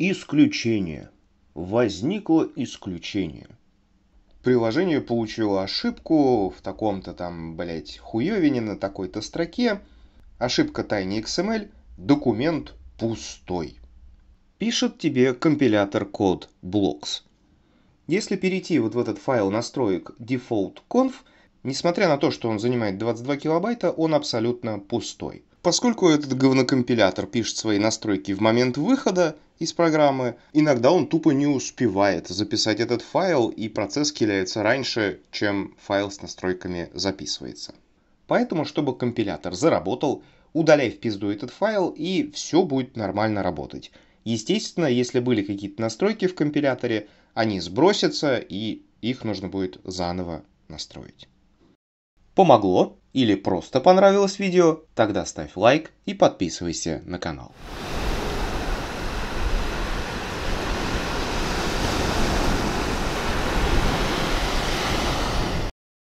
Исключение. Возникло исключение. Приложение получило ошибку в таком-то там, блять, хуевине на такой-то строке. Ошибка тайни XML. Документ пустой. Пишет тебе компилятор код blocks. Если перейти вот в этот файл настроек default.conf, несмотря на то, что он занимает 22 килобайта, он абсолютно пустой. Поскольку этот говнокомпилятор пишет свои настройки в момент выхода из программы, иногда он тупо не успевает записать этот файл, и процесс киляется раньше, чем файл с настройками записывается. Поэтому, чтобы компилятор заработал, удаляй в пизду этот файл, и все будет нормально работать. Естественно, если были какие-то настройки в компиляторе, они сбросятся, и их нужно будет заново настроить. Помогло или просто понравилось видео? Тогда ставь лайк и подписывайся на канал.